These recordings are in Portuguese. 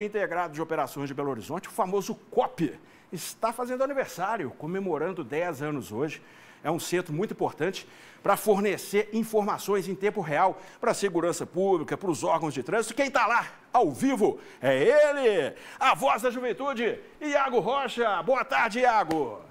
Integrado de Operações de Belo Horizonte, o famoso COP, está fazendo aniversário, comemorando 10 anos hoje. É um centro muito importante para fornecer informações em tempo real para a segurança pública, para os órgãos de trânsito. Quem está lá ao vivo é ele, a voz da juventude, Iago Rocha. Boa tarde, Iago.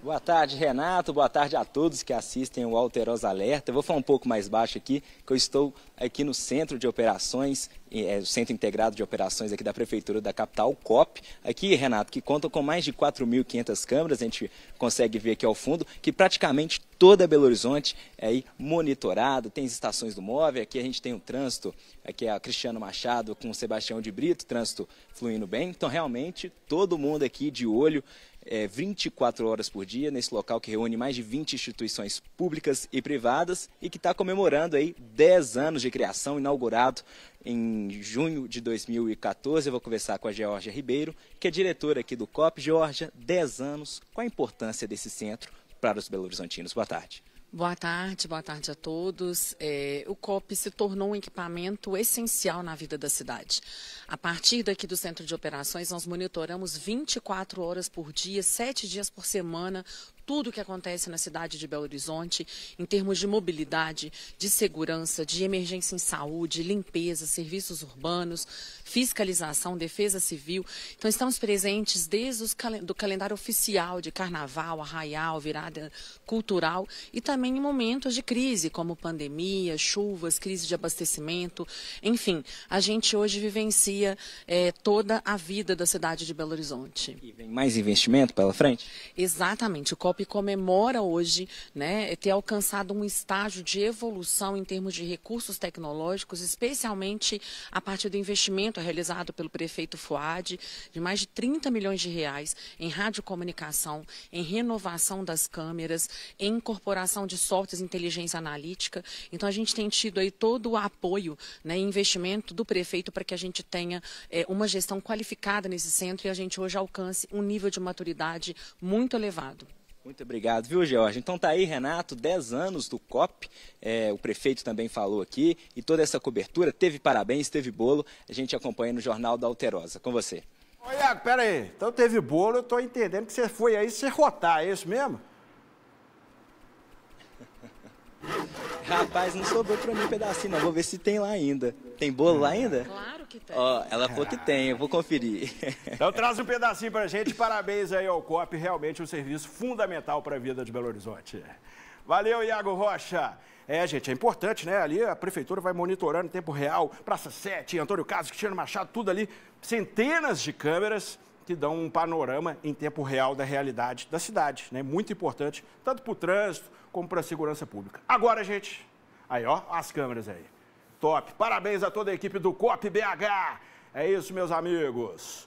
Boa tarde, Renato. Boa tarde a todos que assistem o Alterosa Alerta. Eu vou falar um pouco mais baixo aqui, que eu estou aqui no Centro de Operações, é, o Centro Integrado de Operações aqui da Prefeitura da Capital, COP. Aqui, Renato, que conta com mais de 4.500 câmeras, a gente consegue ver aqui ao fundo, que praticamente toda Belo Horizonte é aí monitorado, tem as estações do móvel, aqui a gente tem o trânsito, aqui é a Cristiano Machado com o Sebastião de Brito, trânsito fluindo bem. Então, realmente, todo mundo aqui de olho é, 24 horas por dia nesse local que reúne mais de 20 instituições públicas e privadas e que está comemorando aí 10 anos de criação, inaugurado em junho de 2014. Eu vou conversar com a Georgia Ribeiro, que é diretora aqui do COP. Georgia, 10 anos, qual a importância desse centro para os Belo Horizontinos? Boa tarde. Boa tarde, boa tarde a todos. É, o COP se tornou um equipamento essencial na vida da cidade. A partir daqui do Centro de Operações, nós monitoramos 24 horas por dia, 7 dias por semana, tudo o que acontece na cidade de Belo Horizonte em termos de mobilidade, de segurança, de emergência em saúde, limpeza, serviços urbanos, fiscalização, defesa civil. Então estamos presentes desde o cal calendário oficial de carnaval, arraial, virada cultural e também em momentos de crise, como pandemia, chuvas, crise de abastecimento, enfim, a gente hoje vivencia é, toda a vida da cidade de Belo Horizonte. E vem mais investimento pela frente? Exatamente. O COP comemora hoje né, ter alcançado um estágio de evolução em termos de recursos tecnológicos, especialmente a partir do investimento realizado pelo prefeito Fuad, de mais de 30 milhões de reais em radiocomunicação, em renovação das câmeras, em incorporação de softwares de inteligência analítica. Então, a gente tem tido aí todo o apoio né, e investimento do prefeito para que a gente tenha é, uma gestão qualificada nesse centro e a gente hoje alcance um nível de maturidade muito elevado. Muito obrigado, viu, George? Então tá aí, Renato, 10 anos do COP, é, o prefeito também falou aqui, e toda essa cobertura, teve parabéns, teve bolo, a gente acompanha no Jornal da Alterosa. Com você. Ô, Iago, pera aí, então teve bolo, eu tô entendendo que você foi aí serrotar, é isso mesmo? Rapaz, não sobrou pra mim um pedacinho, não, vou ver se tem lá ainda. Tem bolo lá ainda? Claro que tem. Ó, ela falou que tem, eu vou conferir. Então traz um pedacinho pra gente. Parabéns aí ao COP, realmente um serviço fundamental para a vida de Belo Horizonte. Valeu, Iago Rocha. É, gente, é importante, né? Ali a prefeitura vai monitorando em tempo real, Praça 7, Antônio Carlos, Cristiano Machado, tudo ali, centenas de câmeras que dão um panorama em tempo real da realidade da cidade, né? Muito importante, tanto para o trânsito como para a segurança pública. Agora, gente, aí ó, as câmeras aí top. Parabéns a toda a equipe do COP BH. É isso, meus amigos.